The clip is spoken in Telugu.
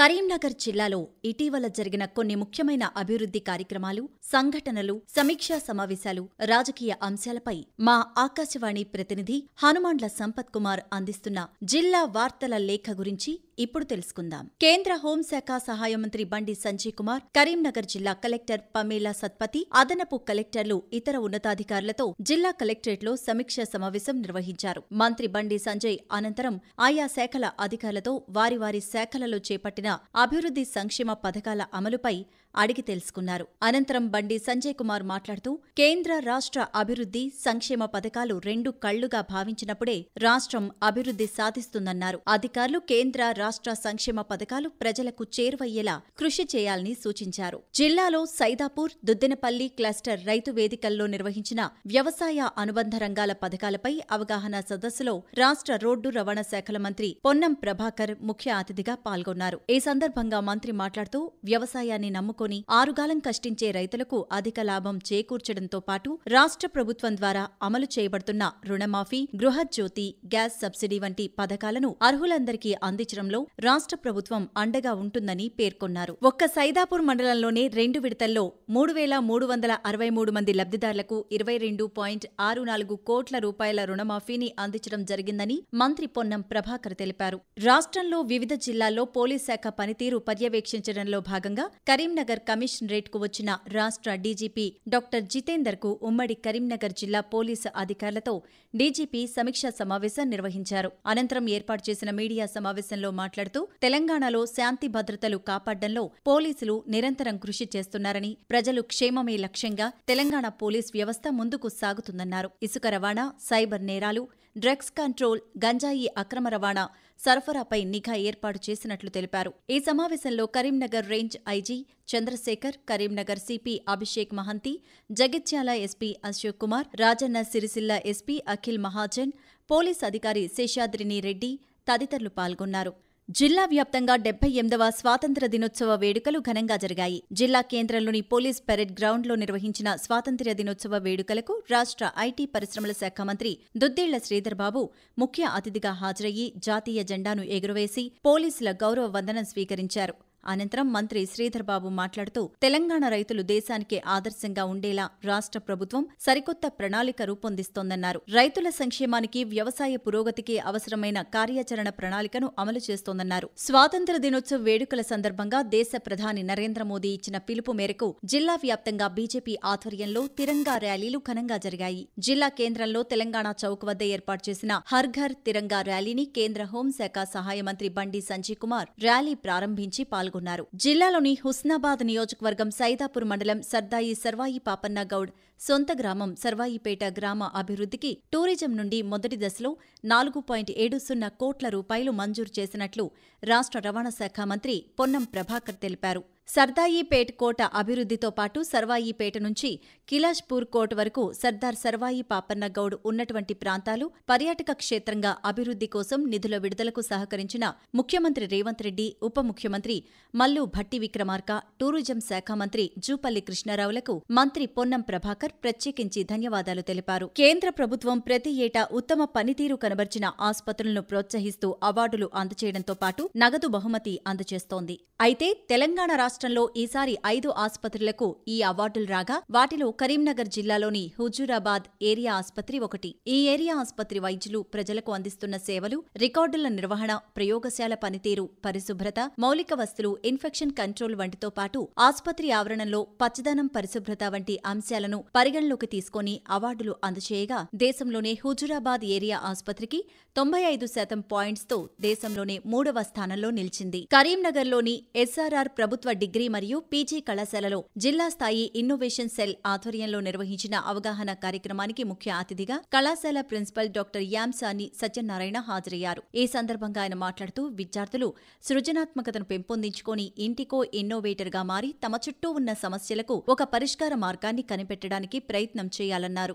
కరీంనగర్ జిల్లాలో ఇటీవల జరిగిన కొన్ని ముఖ్యమైన అభివృద్ధి కార్యక్రమాలు సంఘటనలు సమీక్షా సమావేశాలు రాజకీయ అంశాలపై మా ఆకాశవాణి ప్రతినిధి హనుమాండ్ల సంపత్ కుమార్ అందిస్తున్న జిల్లా వార్తల లేఖ గురించి ఇప్పుడు తెలుసుకుందాం కేంద్ర హోంశాఖ సహాయ మంత్రి బండి సంజయ్ కుమార్ కరీంనగర్ జిల్లా కలెక్టర్ పమేలా సత్పతి అదనపు కలెక్టర్లు ఇతర ఉన్నతాధికారులతో జిల్లా కలెక్టరేట్లో సమీక్ష సమావేశం నిర్వహించారు మంత్రి బండి సంజయ్ అనంతరం ఆయా శాఖల అధికారులతో వారి వారి శాఖలలో చేపట్టిన అభివృద్ధి సంక్షేమ పథకాల అమలుపై అడిగి తెలుసుకున్నారు అనంతరం బండి సంజయ్ కుమార్ మాట్లాడుతూ కేంద్ర రాష్ట్ర అభివృద్ధి సంక్షేమ పథకాలు రెండు కళ్లుగా భావించినప్పుడే రాష్ట్రం అభివృద్ధి సాధిస్తుందన్నారు అధికారులు కేంద్ర రాష్ట్ర సంక్షేమ పథకాలు ప్రజలకు చేరువయ్యేలా కృషి చేయాలని సూచించారు జిల్లాలో సైదాపూర్ దుద్దినపల్లి క్లస్టర్ రైతు వేదికల్లో నిర్వహించిన వ్యవసాయ అనుబంధ రంగాల పథకాలపై అవగాహన సదస్సులో రాష్ట్ర రోడ్డు రవాణా శాఖల మంత్రి పొన్నం ప్రభాకర్ ముఖ్య అతిథిగా పాల్గొన్నారు ఈ సందర్భంగా మంత్రి మాట్లాడుతూ వ్యవసాయాన్ని నమ్ముకు చేసుకుని ఆరుగాలం కష్టించే రైతులకు అధిక లాభం చేకూర్చడంతో పాటు రాష్ట్ర ప్రభుత్వం ద్వారా అమలు చేయబడుతున్న రుణమాఫీ గృహజ్యోతి గ్యాస్ సబ్సిడీ వంటి పథకాలను అర్హులందరికీ అందించడంలో రాష్ట్ర ప్రభుత్వం అండగా ఉంటుందని పేర్కొన్నారు ఒక్క సైదాపూర్ మండలంలోనే రెండు విడతల్లో మూడు వేల మూడు వందల అరవై మూడు మంది లబ్ధిదారులకు ఇరవై రెండు పాయింట్ ఆరు నాలుగు కోట్ల రూపాయల రుణమాఫీని అందించడం జరిగిందని మంత్రి పొన్నం ప్రభాకర్ తెలిపారు రాష్ట్రంలో వివిధ జిల్లాల్లో పోలీస్ శాఖ పనితీరు పర్యవేక్షించడంలో భాగంగా కరీంనగర్ కరీంనగర్ కమిషనరేట్కు వచ్చిన రాష్ట్ర డీజీపీ డాక్టర్ జితేందర్కు ఉమ్మడి కరీంనగర్ జిల్లా పోలీసు అధికారులతో డీజీపీ సమీక్షా సమావేశం నిర్వహించారు అనంతరం ఏర్పాటు చేసిన మీడియా సమావేశంలో మాట్లాడుతూ తెలంగాణలో శాంతి భద్రతలు కాపాడడంలో పోలీసులు నిరంతరం కృషి చేస్తున్నారని ప్రజలు క్షేమమే లక్ష్యంగా తెలంగాణ పోలీస్ వ్యవస్థ ముందుకు సాగుతుందన్నారు ఇసుక రవాణా సైబర్ నేరాలు డ్రగ్స్ కంట్రోల్ గంజాయి అక్రమ రవాణా సరఫరాపై నిఘా ఏర్పాటు చేసినట్లు తెలిపారు ఈ సమావేశంలో Karimnagar range IG Chandrashekar Karimnagar CP Abhishek Mohanty Jagtial SP Ashok Kumar Rajanna Sircilla SP Akhil Mahajan police అధికారి శేషాద్రిని రెడ్డి తదితరులు పాల్గొన్నారు జిల్లా వ్యాప్తంగా డెబ్బై ఎనిమిదవ స్వాతంత్ర దినోత్సవ వేడుకలు ఘనంగా జరిగాయి జిల్లా కేంద్రంలోని పోలీస్ పెరెడ్ గ్రౌండ్లో నిర్వహించిన స్వాతంత్ర్య దినోత్సవ వేడుకలకు రాష్ట్ర ఐటీ పరిశ్రమల శాఖ మంత్రి దుద్దేళ్ల శ్రీధర్బాబు ముఖ్య అతిథిగా హాజరయ్యి జాతీయ జెండాను ఎగురవేసి పోలీసుల గౌరవ వందనం స్వీకరించారు అనంతరం మంత్రి శ్రీధర్బాబు మాట్లాడుతూ తెలంగాణ రైతులు దేశానికి ఆదర్శంగా ఉండేలా రాష్ట్ర ప్రభుత్వం సరికొత్త ప్రణాళిక రూపొందిస్తోందన్నారు రైతుల సంక్షేమానికి వ్యవసాయ పురోగతికి అవసరమైన కార్యాచరణ ప్రణాళికను అమలు చేస్తోందన్నారు స్వాతంత్ర దినోత్సవ వేడుకల సందర్భంగా దేశ ప్రధాని నరేంద్ర మోదీ ఇచ్చిన పిలుపు మేరకు జిల్లా వ్యాప్తంగా బీజేపీ ఆధ్వర్యంలో తిరంగా ర్యాలీలు ఘనంగా జరిగాయి జిల్లా కేంద్రంలో తెలంగాణ చౌక్ వద్ద ఏర్పాటు చేసిన హర్ ఘర్ తిరంగా ర్యాలీని కేంద్ర హోంశాఖ సహాయ మంత్రి బండి సంజయ్ కుమార్ ర్యాలీ ప్రారంభించి పాల్గొన్నారు పాల్గొన్నారు జిల్లాలోని హుస్నాబాద్ నియోజకవర్గం సైదాపూర్ మండలం సర్దాయి సర్వాయి పాపన్న గౌడ్ సొంత గ్రామం సర్వాయిపేట గ్రామ అభివృద్ధికి టూరిజం నుండి మొదటి దశలో నాలుగు పాయింట్ ఏడు సున్నా కోట్ల రూపాయలు మంజూరు చేసినట్లు రాష్ట్ర రవాణా శాఖ మంత్రి పొన్నం ప్రభాకర్ తెలిపారు సర్దాయిపేట్ కోట అభివృద్ధితో పాటు సర్వాయిపేట నుంచి కిలాష్పూర్ కోట వరకు సర్దార్ సర్వాయి పాపన్న గౌడ్ ఉన్నటువంటి ప్రాంతాలు పర్యాటక క్షేత్రంగా అభివృద్ధి కోసం నిధుల విడుదలకు సహకరించిన ముఖ్యమంత్రి రేవంత్ రెడ్డి ఉప ముఖ్యమంత్రి మల్లు భట్టి విక్రమార్క టూరిజం శాఖ మంత్రి జూపల్లి కృష్ణారావులకు మంత్రి పొన్నం ప్రభాకర్ ప్రత్యేకించి ధన్యవాదాలు తెలిపారు కేంద్ర ప్రభుత్వం ప్రతి ఏటా ఉత్తమ పనితీరు కనబర్చిన ఆసుపత్రులను ప్రోత్సహిస్తూ అవార్డులు అందచేయడంతో పాటు నగదు బహుమతి అందజేస్తోంది అయితే తెలంగాణ రాష్ట్రంలో ఈసారి ఐదు ఆసుపత్రులకు ఈ అవార్డులు రాగా వాటిలో కరీంనగర్ జిల్లాలోని హుజూరాబాద్ ఏరియా ఆసుపత్రి ఒకటి ఈ ఏరియా ఆసుపత్రి వైద్యులు ప్రజలకు అందిస్తున్న సేవలు రికార్డుల నిర్వహణ ప్రయోగశాల పనితీరు పరిశుభ్రత మౌలిక వస్తులు ఇన్ఫెక్షన్ కంట్రోల్ వంటితో పాటు పాటు ఆసుపత్రి ఆవరణలో పచ్చదనం పరిశుభ్రత వంటి అంశాలను పరిగణలోకి తీసుకుని అవార్డులు అందచేయగా దేశంలోనే హుజురాబాద్ ఏరియా ఆసుపత్రికి తొంభై ఐదు శాతం పాయింట్స్తో దేశంలోనే మూడవ స్థానంలో నిలిచింది కరీంనగర్లోని ఎస్ఆర్ఆర్ ప్రభుత్వ డిగ్రీ మరియు పీజీ కళాశాలలో జిల్లా స్థాయి ఇన్నోవేషన్ సెల్ ఆధ్వర్యంలో నిర్వహించిన అవగాహన కార్యక్రమానికి ముఖ్య అతిథిగా కళాశాల ప్రిన్సిపల్ డాక్టర్ యామ్సాని సత్యనారాయణ హాజరయ్యారు ఈ సందర్భంగా ఆయన మాట్లాడుతూ విద్యార్థులు సృజనాత్మకతను పెంపొందించుకొని ఇంటికో ఇన్నోవేటర్ మారి తమ చుట్టూ ఉన్న సమస్యలకు ఒక పరిష్కార మార్గాన్ని కనిపెట్టడానికి ప్రయత్నం చేయాలన్నారు